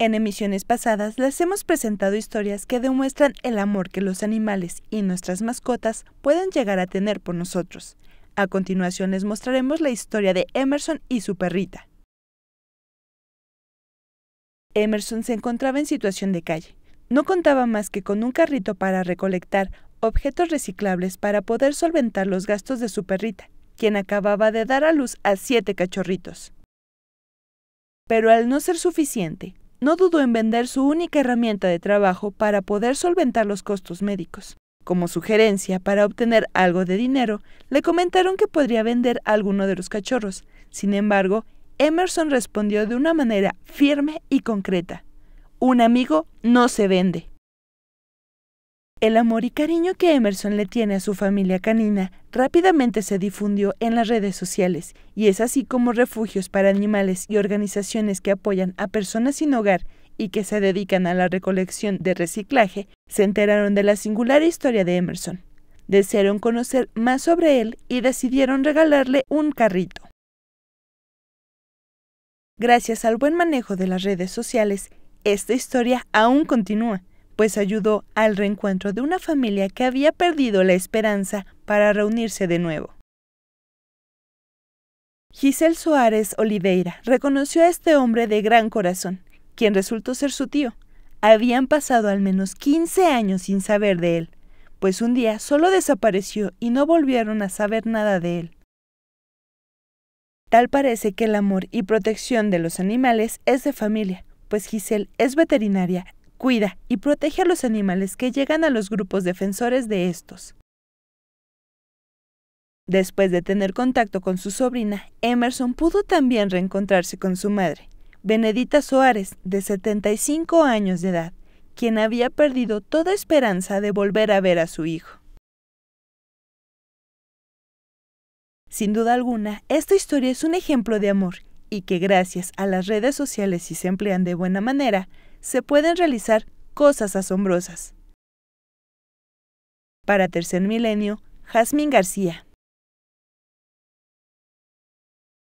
En emisiones pasadas les hemos presentado historias que demuestran el amor que los animales y nuestras mascotas pueden llegar a tener por nosotros. A continuación les mostraremos la historia de Emerson y su perrita. Emerson se encontraba en situación de calle. No contaba más que con un carrito para recolectar objetos reciclables para poder solventar los gastos de su perrita, quien acababa de dar a luz a siete cachorritos. Pero al no ser suficiente, no dudó en vender su única herramienta de trabajo para poder solventar los costos médicos. Como sugerencia para obtener algo de dinero, le comentaron que podría vender alguno de los cachorros. Sin embargo, Emerson respondió de una manera firme y concreta. Un amigo no se vende. El amor y cariño que Emerson le tiene a su familia canina rápidamente se difundió en las redes sociales y es así como refugios para animales y organizaciones que apoyan a personas sin hogar y que se dedican a la recolección de reciclaje se enteraron de la singular historia de Emerson. Desearon conocer más sobre él y decidieron regalarle un carrito. Gracias al buen manejo de las redes sociales, esta historia aún continúa pues ayudó al reencuentro de una familia que había perdido la esperanza para reunirse de nuevo. Giselle Suárez Oliveira reconoció a este hombre de gran corazón, quien resultó ser su tío. Habían pasado al menos 15 años sin saber de él, pues un día solo desapareció y no volvieron a saber nada de él. Tal parece que el amor y protección de los animales es de familia, pues Giselle es veterinaria cuida y protege a los animales que llegan a los grupos defensores de estos. Después de tener contacto con su sobrina, Emerson pudo también reencontrarse con su madre, Benedita Soares, de 75 años de edad, quien había perdido toda esperanza de volver a ver a su hijo. Sin duda alguna, esta historia es un ejemplo de amor y que gracias a las redes sociales si se emplean de buena manera, se pueden realizar cosas asombrosas. Para Tercer Milenio, Jazmín García.